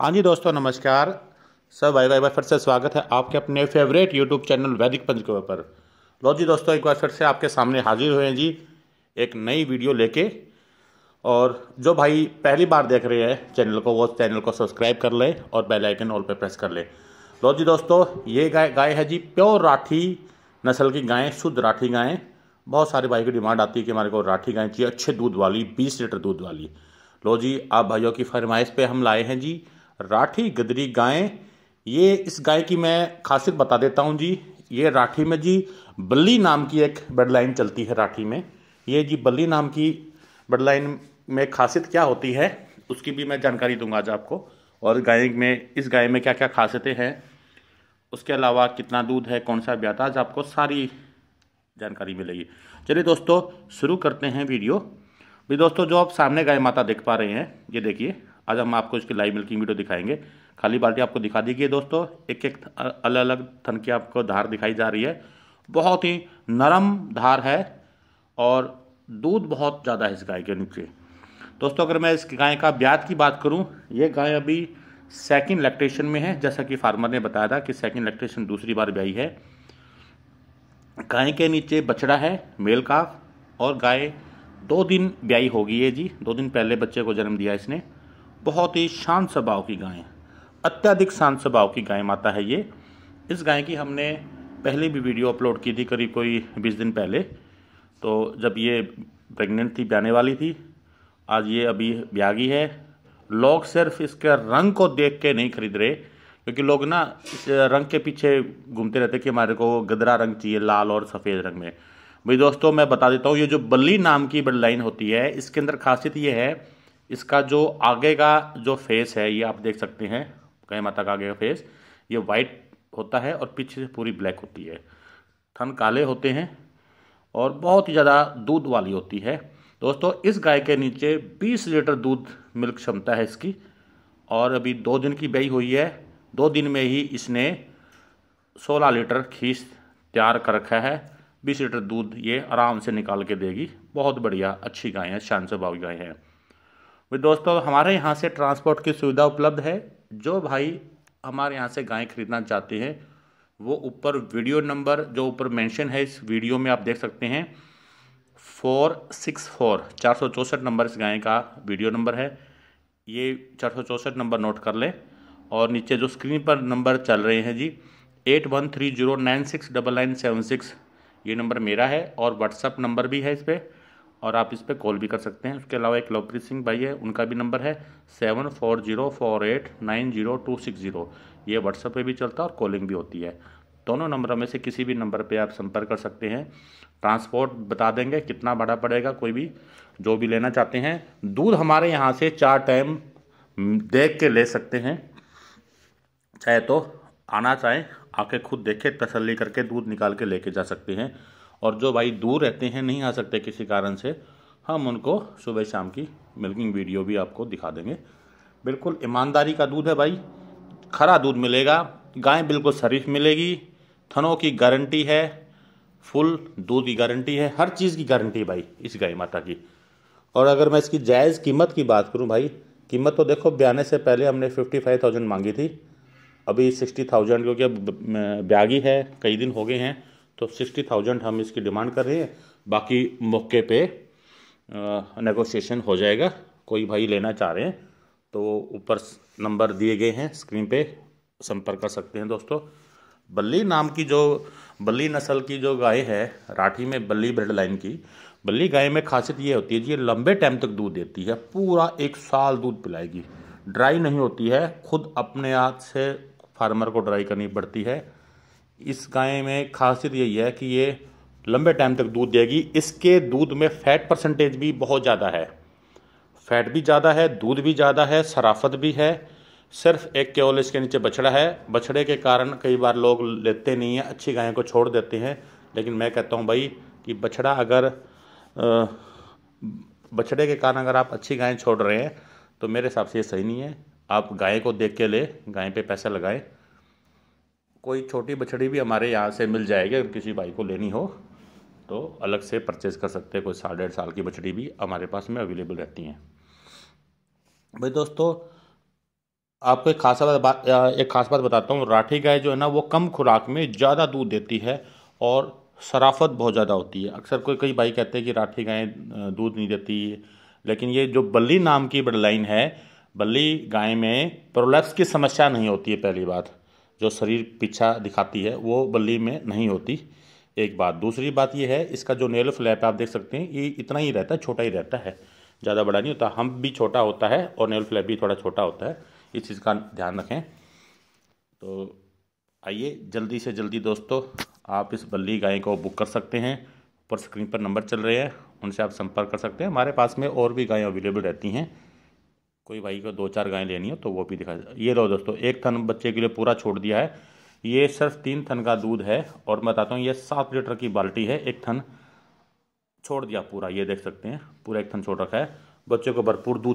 हाँ जी दोस्तों नमस्कार सर भाई भाई बार फिर से स्वागत है आपके अपने फेवरेट यूट्यूब चैनल वैदिक पंच के पर लो जी दोस्तों एक बार फिर से आपके सामने हाजिर हुए हैं जी एक नई वीडियो लेके और जो भाई पहली बार देख रहे हैं चैनल को वो चैनल को सब्सक्राइब कर लें और बेल आइकन ऑल पे प्रेस कर लें लो जी दोस्तों ये गाय गाय है जी प्योर राठी नस्ल की गायें शुद्ध राठी गायें बहुत सारे भाई की डिमांड आती है कि हमारे को राठी गायें चाहिए अच्छे दूध वाली बीस लीटर दूध वाली लो जी आप भाइयों की फरमाइश पर हम लाए हैं जी राठी गदरी गाय ये इस गाय की मैं खासियत बता देता हूँ जी ये राठी में जी बल्ली नाम की एक बेडलाइन लाइन चलती है राठी में ये जी बल्ली नाम की बेडलाइन लाइन में खासियत क्या होती है उसकी भी मैं जानकारी दूंगा आज आपको और गाय में इस गाय में क्या क्या खासियतें हैं उसके अलावा कितना दूध है कौन सा ब्याता आज आपको सारी जानकारी मिलेगी चलिए दोस्तों शुरू करते हैं वीडियो भी दोस्तों जो आप सामने गाय माता देख पा रहे हैं ये देखिए आज हम आपको इसकी लाइव मिल्किंग वीडियो दिखाएंगे खाली बाल्टी आपको दिखा दी गई दोस्तों एक एक अलग अलग थन की आपको धार दिखाई जा रही है बहुत ही नरम धार है और दूध बहुत ज़्यादा है इस गाय के नीचे दोस्तों अगर मैं इस गाय का ब्याज की बात करूं ये गाय अभी सेकंड लैक्टेशन में है जैसा कि फार्मर ने बताया था कि सेकंड लैक्टेशन दूसरी बार ब्याई है गाय के नीचे बछड़ा है मेल काफ और गाय दो दिन ब्याई होगी ये जी दो दिन पहले बच्चे को जन्म दिया इसने बहुत ही शांत स्वभाव की गाय अत्यधिक शांत स्वभाव की गाय माता है ये इस गाय की हमने पहले भी वीडियो अपलोड की थी करीब कोई बीस दिन पहले तो जब ये प्रेग्नेंट थी ब्याने वाली थी आज ये अभी ब्यागी है लोग सिर्फ इसके रंग को देख के नहीं खरीद रहे क्योंकि लोग ना इस रंग के पीछे घूमते रहते कि हमारे को गदरा रंग चाहिए लाल और सफ़ेद रंग में भाई दोस्तों मैं बता देता हूँ ये जो बल्ली नाम की बड़ी लाइन होती है इसके अंदर खासियत ये है इसका जो आगे का जो फेस है ये आप देख सकते हैं गए माता का आगे का फेस ये वाइट होता है और पीछे से पूरी ब्लैक होती है थन काले होते हैं और बहुत ही ज़्यादा दूध वाली होती है दोस्तों इस गाय के नीचे 20 लीटर दूध मिल्क क्षमता है इसकी और अभी दो दिन की बई हुई है दो दिन में ही इसने 16 लीटर खीस तैयार कर रखा है 20 लीटर दूध ये आराम से निकाल के देगी बहुत बढ़िया अच्छी गाय है शान स्वभाव गाय है वे तो दोस्तों हमारे यहाँ से ट्रांसपोर्ट की सुविधा उपलब्ध है जो भाई हमारे यहाँ से गाय खरीदना चाहते हैं वो ऊपर वीडियो नंबर जो ऊपर मेंशन है इस वीडियो में आप देख सकते हैं फोर सिक्स फोर चार सौ चौंसठ नंबर इस गाय का वीडियो नंबर है ये चार सौ चौंसठ नंबर नोट कर लें और नीचे जो स्क्रीन पर नंबर चल रहे हैं जी eight one three zero nine six double nine seven six ये नंबर मेरा है और व्हाट्सअप नंबर भी है इस पर और आप इस पर कॉल भी कर सकते हैं उसके अलावा एक लवप्रीत सिंह भाई है उनका भी नंबर है seven four zero four eight nine zero two six zero ये व्हाट्सएप पे भी चलता है और कॉलिंग भी होती है दोनों नंबरों में से किसी भी नंबर पे आप संपर्क कर सकते हैं ट्रांसपोर्ट बता देंगे कितना भाड़ा पड़ेगा कोई भी जो भी लेना चाहते हैं दूध हमारे यहाँ से चार टाइम देख के ले सकते हैं चाहे तो आना चाहें आके खुद देखे तसल्ली करके दूध निकाल के लेके जा सकते हैं और जो भाई दूर रहते हैं नहीं आ सकते किसी कारण से हम उनको सुबह शाम की मिल्किंग वीडियो भी आपको दिखा देंगे बिल्कुल ईमानदारी का दूध है भाई खरा दूध मिलेगा गाय बिल्कुल शरीफ मिलेगी थनों की गारंटी है फुल दूध की गारंटी है हर चीज़ की गारंटी भाई इस गाय माता की और अगर मैं इसकी जायज़ कीमत की बात करूं भाई कीमत तो देखो ब्याने से पहले हमने फिफ्टी फाइव थाउजेंड मांगी थी अभी सिक्सटी थाउजेंड क्योंकि अब ब्यागी है कई दिन हो गए हैं तो सिक्सटी थाउजेंड हम इसकी डिमांड कर रहे हैं बाकी मौके पे नेगोशिएशन हो जाएगा कोई भाई लेना चाह रहे हैं तो ऊपर नंबर दिए गए हैं स्क्रीन पे संपर्क कर सकते हैं दोस्तों बल्ली नाम की जो बल्ली नस्ल की जो गाय है राठी में बल्ली ब्रेड लाइन की बल्ली गाय में खासियत ये होती है जी ये लंबे टाइम तक दूध देती है पूरा एक साल दूध पिलाएगी ड्राई नहीं होती है खुद अपने हाथ से फार्मर को ड्राई करनी पड़ती है इस गाय में खासियत यही है कि ये लंबे टाइम तक दूध देगी इसके दूध में फैट परसेंटेज भी बहुत ज़्यादा है फैट भी ज़्यादा है दूध भी ज़्यादा है सराफत भी है सिर्फ एक केवल इसके नीचे बछड़ा है बछड़े के कारण कई बार लोग लेते नहीं हैं अच्छी गायें को छोड़ देते हैं लेकिन मैं कहता हूँ भाई कि बछड़ा अगर बछड़े के कारण अगर आप अच्छी गायें छोड़ रहे हैं तो मेरे हिसाब से ये सही नहीं है आप गाय को देख के ले गाय पे पैसा लगाएं कोई छोटी बछड़ी भी हमारे यहाँ से मिल जाएगी अगर किसी भाई को लेनी हो तो अलग से परचेज़ कर सकते हैं कोई साल डेढ़ साल की बछड़ी भी हमारे पास में अवेलेबल रहती हैं भाई दोस्तों आपको एक खासा बात एक खास बात बताता हूँ राठी गाय जो है ना वो कम खुराक में ज़्यादा दूध देती है और शराफत बहुत ज़्यादा होती है अक्सर कोई कई भाई कहते हैं कि राठी गाय दूध नहीं देती लेकिन ये जो बल्ली नाम की ब्लड है बल्ली गाय में प्रोलैप्स की समस्या नहीं होती है पहली बात जो शरीर पीछा दिखाती है वो बल्ली में नहीं होती एक बात दूसरी बात यह है इसका जो नेल फ्लैप आप देख सकते हैं ये इतना ही रहता है छोटा ही रहता है ज़्यादा बड़ा नहीं होता हम भी छोटा होता है और नेल फ्लैप भी थोड़ा छोटा होता है इस चीज़ का ध्यान रखें तो आइए जल्दी से जल्दी दोस्तों आप इस बल्ली गाय को बुक कर सकते हैं ऊपर स्क्रीन पर नंबर चल रहे हैं उनसे आप संपर्क कर सकते हैं हमारे पास में और भी गायें अवेलेबल रहती हैं कोई भाई को दो चार गायें लेनी हो तो वो भी दिखा ये लो दोस्तों एक थन बच्चे के लिए पूरा छोड़ दिया है ये सिर्फ तीन थन का दूध है और मैं बताता हूँ ये सात लीटर की बाल्टी है एक थन छोड़ दिया पूरा ये देख सकते हैं पूरा एक थन छोड़ रखा है बच्चे को भरपूर दूध